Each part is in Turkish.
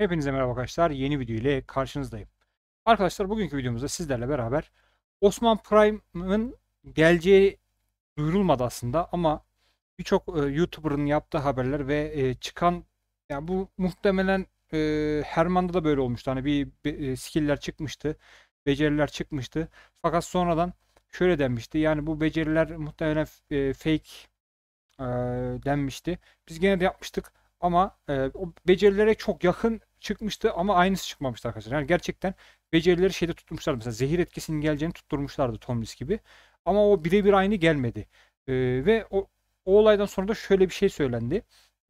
Hepinize merhaba arkadaşlar. Yeni video ile karşınızdayım. Arkadaşlar bugünkü videomuzda sizlerle beraber Osman Prime'ın geleceği duyurulmadı aslında ama birçok e, YouTuber'ın yaptığı haberler ve e, çıkan yani bu muhtemelen e, Herman'da da böyle olmuştu. Hani bir e, skill'ler çıkmıştı, beceriler çıkmıştı. Fakat sonradan şöyle denmişti. Yani bu beceriler muhtemelen e, fake e, denmişti. Biz gene de yapmıştık ama e, o becerilere çok yakın çıkmıştı ama aynısı çıkmamıştı arkadaşlar. Yani gerçekten becerileri şeyde tutmuşlardı. Mesela zehir etkisinin geleceğini tutturmuşlardı Tomlis gibi. Ama o birebir aynı gelmedi. Ee, ve o, o olaydan sonra da şöyle bir şey söylendi.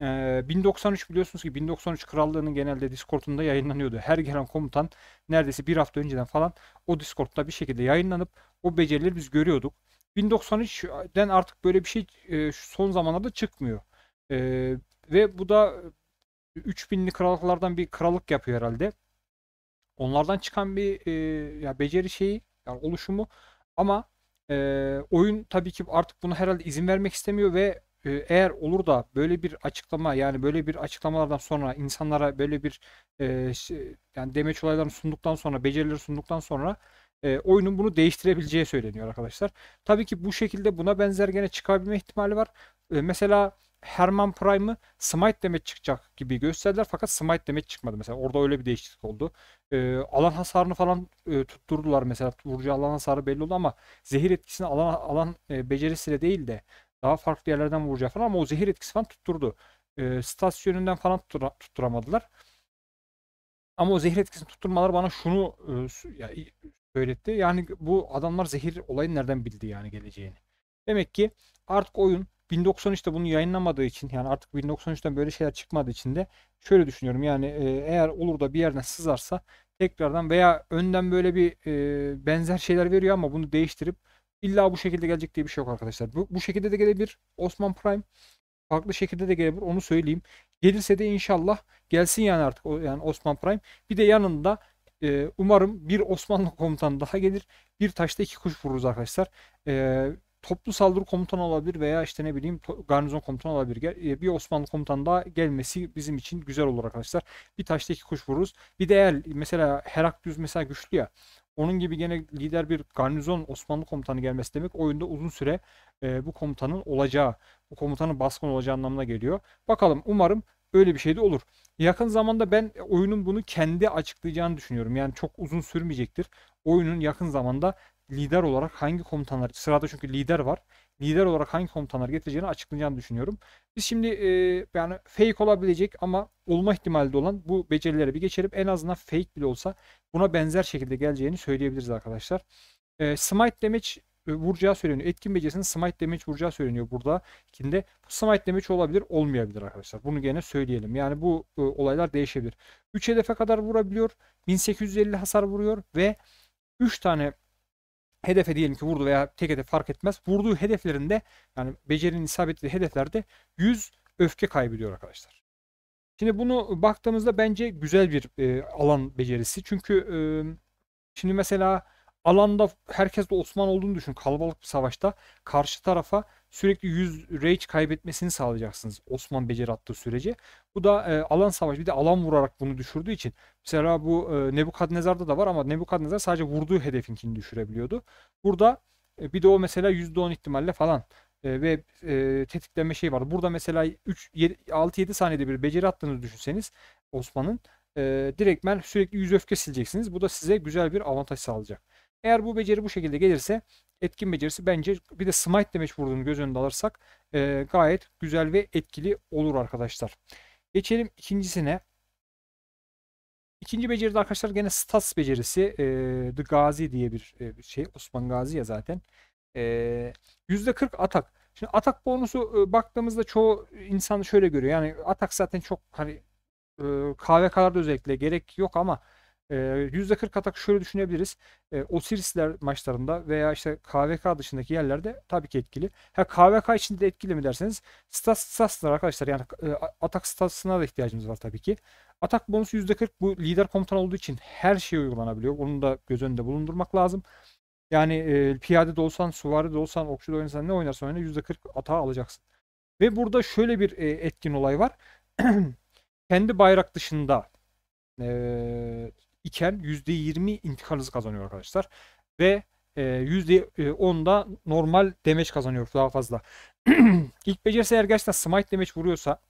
Ee, 1093 biliyorsunuz ki 1093 krallığının genelde Discord'unda yayınlanıyordu. Her gelen komutan neredeyse bir hafta önceden falan o Discord'da bir şekilde yayınlanıp o becerileri biz görüyorduk. 1093'den artık böyle bir şey e, son zamanlarda çıkmıyor. E, ve bu da 3000'li krallıklardan bir krallık yapıyor herhalde. Onlardan çıkan bir e, ya beceri şeyi yani oluşumu ama e, oyun tabii ki artık bunu herhalde izin vermek istemiyor ve e, eğer olur da böyle bir açıklama yani böyle bir açıklamalardan sonra insanlara böyle bir e, şey, yani demeç olaylarını sunduktan sonra becerileri sunduktan sonra e, oyunun bunu değiştirebileceği söyleniyor arkadaşlar. Tabii ki bu şekilde buna benzer gene çıkabilme ihtimali var. E, mesela Herman Prime'ı Smite demet çıkacak gibi gösterdiler fakat Smite demet çıkmadı mesela. Orada öyle bir değişiklik oldu. Ee, alan hasarını falan e, tutturdular mesela. Vurucu alan hasarı belli oldu ama zehir etkisini alan alan e, becerisiyle değil de daha farklı yerlerden vuracak falan ama o zehir etkisi falan tutturdu. E, ee, stasyonundan falan tuttura, tutturamadılar. Ama o zehir etkisini tutturmalar bana şunu e, söyletti. Yani bu adamlar zehir olayını nereden bildi yani geleceğini. Demek ki artık oyun 1913'te bunu yayınlamadığı için yani artık 1913'ten böyle şeyler çıkmadığı için de şöyle düşünüyorum yani e, eğer olur da bir yerden sızarsa tekrardan veya önden böyle bir e, benzer şeyler veriyor ama bunu değiştirip illa bu şekilde gelecek diye bir şey yok arkadaşlar. Bu, bu şekilde de gelebilir Osman Prime. Farklı şekilde de gelebilir onu söyleyeyim. Gelirse de inşallah gelsin yani artık o, yani Osman Prime. Bir de yanında e, umarım bir Osmanlı komutan daha gelir. Bir taşta iki kuş vururuz arkadaşlar. E, toplu saldırı komutanı olabilir veya işte ne bileyim garnizon komutanı olabilir. E, bir Osmanlı komutan daha gelmesi bizim için güzel olur arkadaşlar. Bir taşta iki kuş vururuz. Bir de eğer mesela Heraklius mesela güçlü ya. Onun gibi gene lider bir garnizon Osmanlı komutanı gelmesi demek oyunda uzun süre e, bu komutanın olacağı, bu komutanın baskın olacağı anlamına geliyor. Bakalım umarım öyle bir şey de olur. Yakın zamanda ben oyunun bunu kendi açıklayacağını düşünüyorum. Yani çok uzun sürmeyecektir. Oyunun yakın zamanda lider olarak hangi komutanlar sırada çünkü lider var. Lider olarak hangi komutanlar getireceğini açıklayacağını düşünüyorum. Biz şimdi e, yani fake olabilecek ama olma ihtimali de olan bu becerilere bir geçelim. En azından fake bile olsa buna benzer şekilde geleceğini söyleyebiliriz arkadaşlar. E, smite damage vuracağı söyleniyor. Etkin becerisinin smite damage vuracağı söyleniyor burada. Kinde bu smite damage olabilir olmayabilir arkadaşlar. Bunu gene söyleyelim. Yani bu e, olaylar değişebilir. 3 hedefe kadar vurabiliyor. 1850 hasar vuruyor ve 3 tane hedefe diyelim ki vurdu veya tek hedef fark etmez. Vurduğu hedeflerinde yani becerinin isabetli hedeflerde 100 öfke kaybediyor arkadaşlar. Şimdi bunu baktığımızda bence güzel bir e, alan becerisi. Çünkü e, şimdi mesela alanda herkes de Osman olduğunu düşün. Kalabalık bir savaşta karşı tarafa sürekli 100 rage kaybetmesini sağlayacaksınız Osman beceri attığı sürece. Bu da e, alan savaş bir de alan vurarak bunu düşürdüğü için mesela bu e, Nebukadnezar'da da var ama Nebukadnezar sadece vurduğu hedefinkini düşürebiliyordu. Burada e, bir de o mesela %10 ihtimalle falan e, ve e, tetiklenme şey var. Burada mesela 6-7 saniyede bir beceri attığınızı düşünseniz Osman'ın e, direktmen sürekli yüz öfke sileceksiniz. Bu da size güzel bir avantaj sağlayacak. Eğer bu beceri bu şekilde gelirse etkin becerisi bence bir de smite demek vurduğunu göz önünde alırsak e, gayet güzel ve etkili olur arkadaşlar. Geçelim ikincisine. İkinci beceride arkadaşlar gene stats becerisi e, The Gazi diye bir e, şey. Osman Gazi ya zaten. E, %40 atak. Şimdi atak bonusu e, baktığımızda çoğu insan şöyle görüyor. Yani atak zaten çok hani e, KVK'larda özellikle gerek yok ama e, %40 atak şöyle düşünebiliriz. E, Osirisler maçlarında veya işte KVK dışındaki yerlerde tabii ki etkili. Ha KVK içinde de etkili mi derseniz stat statslar arkadaşlar yani e, atak statsına da ihtiyacımız var tabii ki. Atak bonusu %40 bu lider komutan olduğu için her şey uygulanabiliyor. Onu da göz önünde bulundurmak lazım. Yani e, piyade de olsan, suvari de olsan, okçu da oynasan ne oynarsan oyna %40 atağı alacaksın. Ve burada şöyle bir e, etkin olay var. Kendi bayrak dışında iken %20 intikal hızı kazanıyor arkadaşlar. Ve e, %10'da e, normal damage kazanıyor daha fazla. İlk becerisi eğer gerçekten smite damage vuruyorsa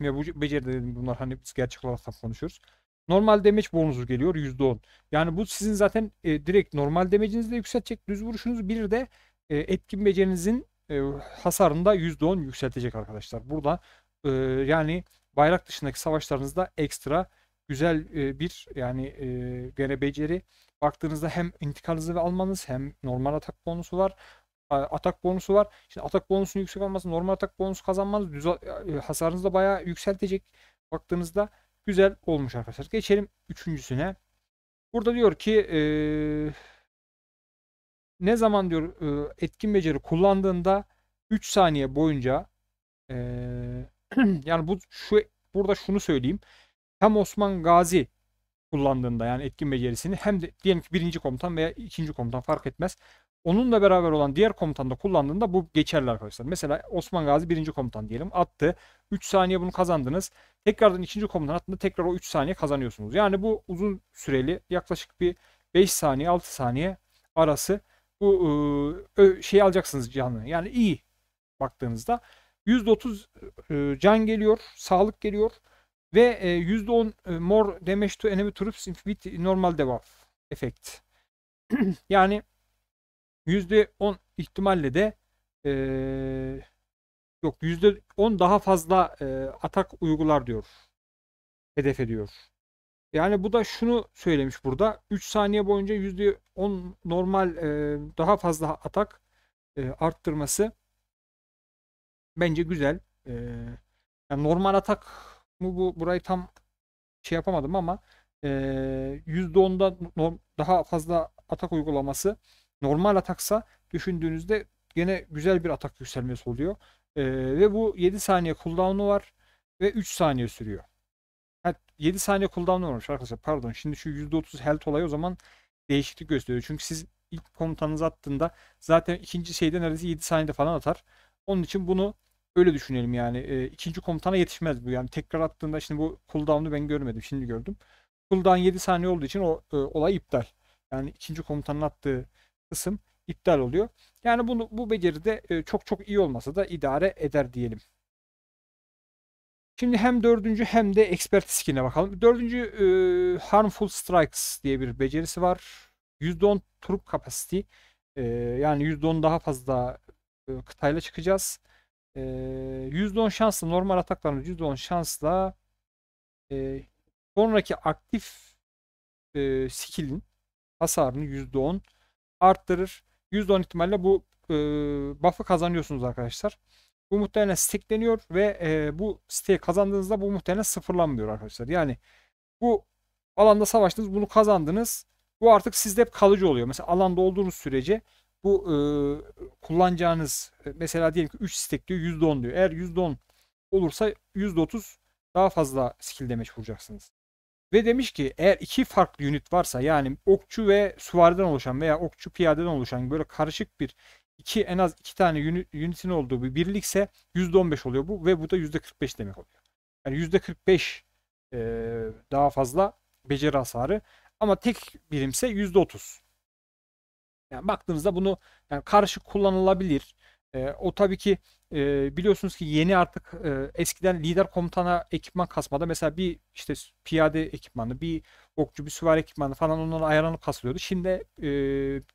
ve bu beceride dedim bunlar hani biz gerçek olarak konuşuyoruz. Normal damage bonusu geliyor %10. Yani bu sizin zaten e, direkt normal damage'inizi de yükseltecek düz vuruşunuz bir de e, etkin becerinizin e, hasarında %10 yükseltecek arkadaşlar. Burada e, yani bayrak dışındaki savaşlarınızda ekstra güzel e, bir yani e, gene beceri. Baktığınızda hem intikal hızı ve almanız hem normal atak bonusu var. Atak bonusu var. Şimdi atak bonusunun yüksek olması normal atak bonusu kazanmanız düz, e, hasarınızı da bayağı yükseltecek. Baktığınızda güzel olmuş arkadaşlar. Geçelim üçüncüsüne. Burada diyor ki e, ne zaman diyor e, etkin beceri kullandığında 3 saniye boyunca e, yani bu şu burada şunu söyleyeyim hem Osman Gazi kullandığında yani etkin becerisini hem de diyelim ki birinci komutan veya ikinci komutan fark etmez. Onunla beraber olan diğer komutan da kullandığında bu geçerli arkadaşlar. Mesela Osman Gazi birinci komutan diyelim attı. 3 saniye bunu kazandınız. Tekrardan ikinci komutan attığında tekrar o 3 saniye kazanıyorsunuz. Yani bu uzun süreli yaklaşık bir 5 saniye 6 saniye arası bu e, şey alacaksınız canını. Yani iyi baktığınızda %30 e, can geliyor, sağlık geliyor. Ve e, %10 e, more damage to enemy troops with normal debuff efekt. yani %10 ihtimalle de e, yok %10 daha fazla e, atak uygular diyor. Hedef ediyor. Yani bu da şunu söylemiş burada. 3 saniye boyunca %10 normal e, daha fazla atak e, arttırması bence güzel. E, yani normal atak mu bu burayı tam şey yapamadım ama yüzde %10'da daha fazla atak uygulaması normal ataksa düşündüğünüzde gene güzel bir atak yükselmesi oluyor. E, ve bu 7 saniye cooldown'u var ve 3 saniye sürüyor. Ha, 7 saniye cooldown'u varmış arkadaşlar pardon. Şimdi şu %30 health olayı o zaman değişiklik gösteriyor. Çünkü siz ilk komutanınızı attığında zaten ikinci şeyde neredeyse 7 saniyede falan atar. Onun için bunu Öyle düşünelim yani. E, ikinci komutana yetişmez bu. Yani tekrar attığında şimdi bu cooldown'u ben görmedim. Şimdi gördüm. Cooldown 7 saniye olduğu için o e, olay iptal. Yani ikinci komutanın attığı kısım iptal oluyor. Yani bunu bu beceride e, çok çok iyi olmasa da idare eder diyelim. Şimdi hem dördüncü hem de expert skill'e bakalım. Dördüncü e, Harmful Strikes diye bir becerisi var. %10 troop capacity. E, yani %10 daha fazla e, kıtayla çıkacağız e, ee, %10 şansla normal atakların %10 şansla e, sonraki aktif e, skill'in hasarını %10 arttırır. %10 ihtimalle bu e, buff'ı kazanıyorsunuz arkadaşlar. Bu muhtemelen stackleniyor ve e, bu stake kazandığınızda bu muhtemelen sıfırlanmıyor arkadaşlar. Yani bu alanda savaştınız bunu kazandınız. Bu artık sizde hep kalıcı oluyor. Mesela alanda olduğunuz sürece bu e, kullanacağınız mesela diyelim ki 3 stack diyor %10 diyor. Eğer %10 olursa %30 daha fazla skill damage vuracaksınız. Ve demiş ki eğer iki farklı unit varsa yani okçu ve suvariden oluşan veya okçu piyadeden oluşan böyle karışık bir iki en az iki tane unit, unitin olduğu bir birlikse %15 oluyor bu ve bu da %45 demek oluyor. Yani %45 e, daha fazla beceri hasarı ama tek birimse %30. Yani baktığınızda bunu yani karşı kullanılabilir. E, o tabii ki e, biliyorsunuz ki yeni artık e, eskiden lider komutana ekipman kasmada mesela bir işte piyade ekipmanı, bir okçu, bir süvari ekipmanı falan onlara ayarlanıp kasılıyordu. Şimdi e,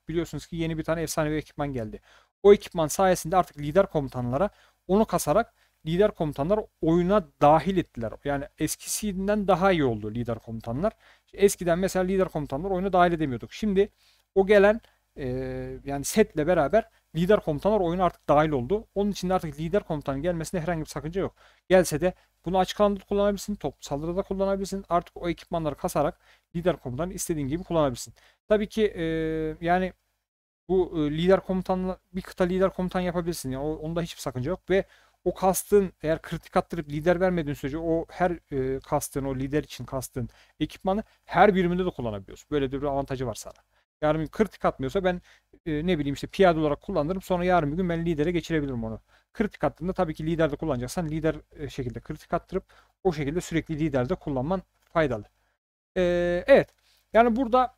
biliyorsunuz ki yeni bir tane efsanevi ekipman geldi. O ekipman sayesinde artık lider komutanlara onu kasarak lider komutanlar oyuna dahil ettiler. Yani eskisinden daha iyi oldu lider komutanlar. Eskiden mesela lider komutanlar oyuna dahil edemiyorduk. Şimdi o gelen e, yani setle beraber lider komutanlar oyuna artık dahil oldu. Onun için de artık lider komutanın gelmesine herhangi bir sakınca yok. Gelse de bunu açık alanda kullanabilirsin. Top saldırıda kullanabilirsin. Artık o ekipmanları kasarak lider komutanı istediğin gibi kullanabilirsin. Tabii ki e, yani bu e, lider komutanla bir kıta lider komutan yapabilirsin. Yani onda hiçbir sakınca yok ve o kastın eğer kritik attırıp lider vermediğin sürece o her e, kastın o lider için kastın ekipmanı her biriminde de kullanabiliyorsun. Böyle bir avantajı var sana yarın bir kritik atmıyorsa ben e, ne bileyim işte piyade olarak kullanırım. Sonra yarın bir gün ben lidere geçirebilirim onu. Kritik attığında tabii ki liderde kullanacaksan lider e, şekilde kritik attırıp o şekilde sürekli liderde kullanman faydalı. E, evet. Yani burada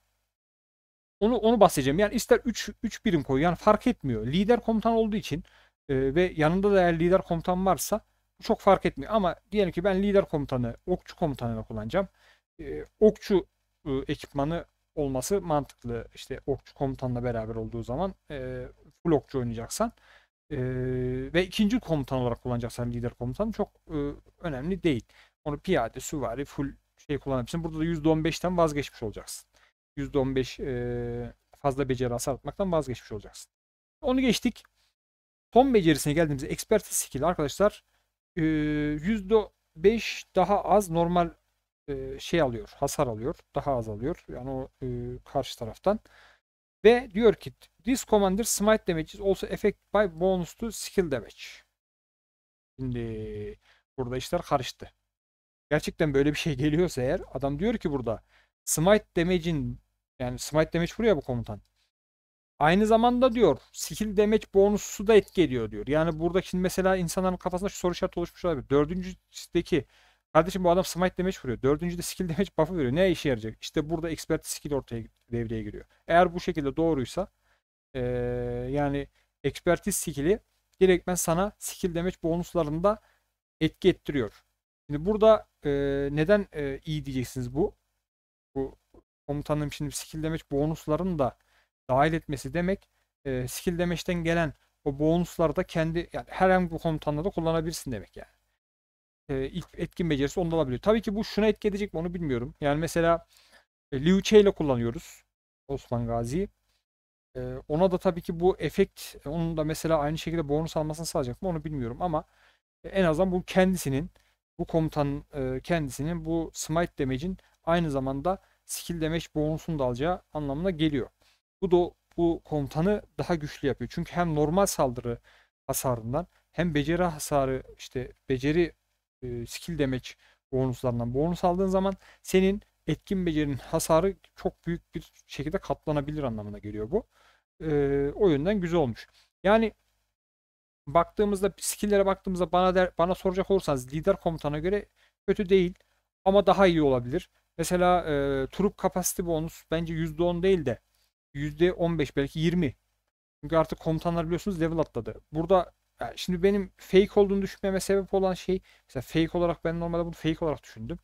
onu onu bahsedeceğim. Yani ister 3 3 birim koy. Yani fark etmiyor. Lider komutan olduğu için e, ve yanında da eğer lider komutan varsa çok fark etmiyor. Ama diyelim ki ben lider komutanı, okçu komutanını kullanacağım. E, okçu e, ekipmanı olması mantıklı. İşte okçu komutanla beraber olduğu zaman e, full okçu oynayacaksan e, ve ikinci komutan olarak kullanacaksan lider komutan çok e, önemli değil. Onu piyade, süvari, full şey kullanabilirsin. Burada da %15'ten vazgeçmiş olacaksın. %15 e, fazla beceri hasar atmaktan vazgeçmiş olacaksın. Onu geçtik. Son becerisine geldiğimizde expertise skill arkadaşlar %5 daha az normal şey alıyor, hasar alıyor, daha az alıyor. Yani o karşı taraftan. Ve diyor ki this commander smite damage is also affected by bonus to skill damage. Şimdi burada işler karıştı. Gerçekten böyle bir şey geliyorsa eğer adam diyor ki burada smite damage'in yani smite damage buraya bu komutan. Aynı zamanda diyor skill damage bonusu da etki ediyor diyor. Yani buradaki şimdi mesela insanların kafasında şu soru işareti oluşmuş olabilir. Dördüncüdeki Kardeşim bu adam smite damage vuruyor. Dördüncü de skill damage buff'ı veriyor. Ne işe yarayacak? İşte burada expert skill ortaya devreye giriyor. Eğer bu şekilde doğruysa ee, yani expertise skill'i direktmen sana skill damage bonuslarında etki ettiriyor. Şimdi burada e, neden e, iyi diyeceksiniz bu? Bu komutanım şimdi skill damage bonuslarını da dahil etmesi demek e, skill damage'den gelen o bonuslarda kendi yani herhangi bir komutanla da kullanabilirsin demek yani e, ilk etkin becerisi onda olabiliyor. Tabii ki bu şuna etki edecek mi onu bilmiyorum. Yani mesela e, Liu Che ile kullanıyoruz Osman Gazi. E, ona da tabii ki bu efekt e, onun da mesela aynı şekilde bonus almasını sağlayacak mı onu bilmiyorum ama e, en azından bu kendisinin bu komutan e, kendisinin bu smite damage'in aynı zamanda skill damage bonusunu da alacağı anlamına geliyor. Bu da bu komutanı daha güçlü yapıyor. Çünkü hem normal saldırı hasarından hem beceri hasarı işte beceri e, skill damage bonuslarından bonus aldığın zaman senin etkin becerinin hasarı çok büyük bir şekilde katlanabilir anlamına geliyor bu. E, o yönden güzel olmuş. Yani baktığımızda skill'lere baktığımızda bana der, bana soracak olursanız lider komutana göre kötü değil ama daha iyi olabilir. Mesela e, trup kapasite bonus bence %10 değil de %15 belki 20. Çünkü artık komutanlar biliyorsunuz level atladı. Burada şimdi benim fake olduğunu düşünmeme sebep olan şey mesela fake olarak ben normalde bunu fake olarak düşündüm.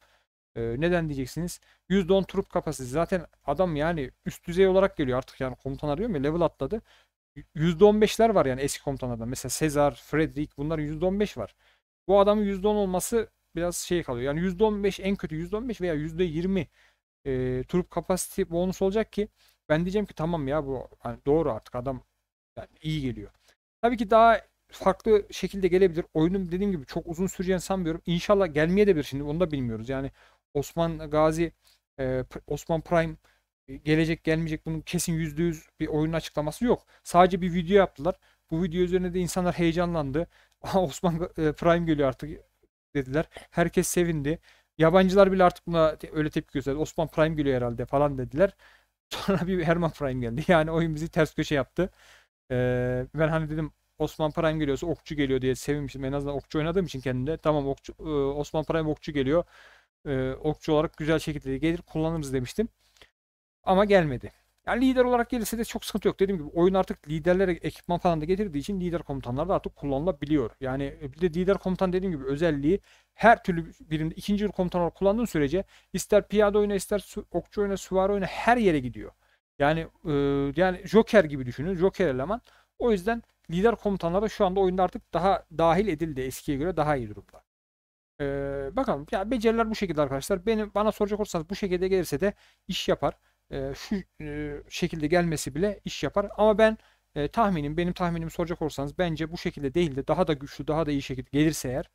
Ee, neden diyeceksiniz? %10 trup kapasitesi. Zaten adam yani üst düzey olarak geliyor artık yani komutan arıyor mu? Level atladı. %15'ler var yani eski komutanlarda. Mesela Sezar, Frederick bunlar %15 var. Bu adamın %10 olması biraz şey kalıyor. Yani %15 en kötü %15 veya %20 e, trup kapasite bonus olacak ki ben diyeceğim ki tamam ya bu hani doğru artık adam yani iyi geliyor. Tabii ki daha farklı şekilde gelebilir. Oyunun dediğim gibi çok uzun süreceğini sanmıyorum. İnşallah gelmeye de bir şimdi onu da bilmiyoruz. Yani Osman Gazi, e, Osman Prime e, gelecek gelmeyecek bunun kesin %100 bir oyunun açıklaması yok. Sadece bir video yaptılar. Bu video üzerine de insanlar heyecanlandı. Osman e, Prime geliyor artık dediler. Herkes sevindi. Yabancılar bile artık buna öyle tepki gösterdi. Osman Prime geliyor herhalde falan dediler. Sonra bir Herman Prime geldi. Yani oyun bizi ters köşe yaptı. Ee, ben hani dedim Osman Prime geliyorsa okçu geliyor diye sevinmiştim. En azından okçu oynadığım için kendimde. Tamam okçu, e, Osman Prime okçu geliyor. E, okçu olarak güzel şekilde gelir kullanırız demiştim. Ama gelmedi. Yani lider olarak gelirse de çok sıkıntı yok. Dediğim gibi oyun artık liderlere ekipman falan da getirdiği için lider komutanlar da artık kullanılabiliyor. Yani e, bir de lider komutan dediğim gibi özelliği her türlü birinde ikinci bir komutan olarak kullandığın sürece ister piyade oyna ister okçu oyna süvari oyna her yere gidiyor. Yani e, yani Joker gibi düşünün. Joker eleman. O yüzden lider komutanları şu anda oyunda artık daha dahil edildi eskiye göre daha iyi durumda. Ee, bakalım ya beceriler bu şekilde arkadaşlar. Benim bana soracak olursanız bu şekilde gelirse de iş yapar. Ee, şu e, şekilde gelmesi bile iş yapar. Ama ben e, tahminim benim tahminim soracak olursanız bence bu şekilde değil de daha da güçlü daha da iyi şekilde gelirse eğer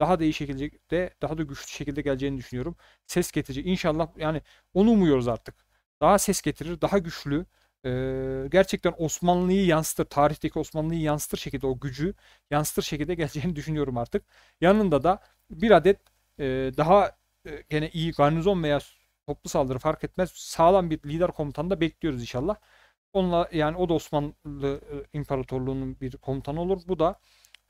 daha da iyi şekilde de daha da güçlü şekilde geleceğini düşünüyorum. Ses getirecek inşallah yani onu umuyoruz artık. Daha ses getirir, daha güçlü, e, gerçekten Osmanlı'yı yansıtır, tarihteki Osmanlı'yı yansıtır şekilde o gücü yansıtır şekilde geleceğini düşünüyorum artık. Yanında da bir adet e, daha e, gene iyi garnizon veya toplu saldırı fark etmez sağlam bir lider komutanı da bekliyoruz inşallah. Onunla yani o da Osmanlı İmparatorluğu'nun bir komutanı olur. Bu da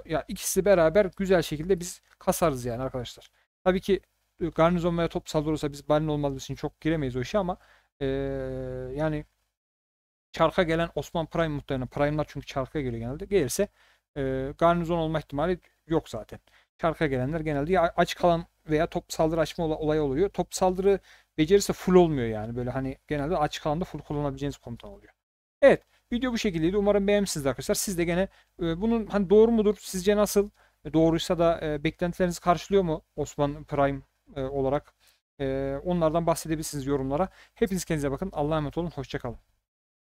ya ikisi beraber güzel şekilde biz kasarız yani arkadaşlar. Tabii ki garnizon veya top saldırı biz balin olmadığı için çok giremeyiz o işe ama ee, yani çarka gelen Osman Prime muhtarına, Prime'lar çünkü çarka geliyor genelde. Gelirse e, garnizon olma ihtimali yok zaten. Çarka gelenler genelde ya aç kalan veya top saldırı açma olayı oluyor. Top saldırı becerisi full olmuyor yani. Böyle hani genelde aç kalanda full kullanabileceğiniz komutan oluyor. Evet. Video bu şekildeydi. Umarım beğenmişsiniz arkadaşlar. Siz de gene e, bunun hani doğru mudur? Sizce nasıl? E, doğruysa da e, beklentilerinizi karşılıyor mu Osman Prime e, olarak? E, onlardan bahsedebilirsiniz yorumlara. Hepiniz kendinize bakın. Allah'a emanet olun. Hoşçakalın.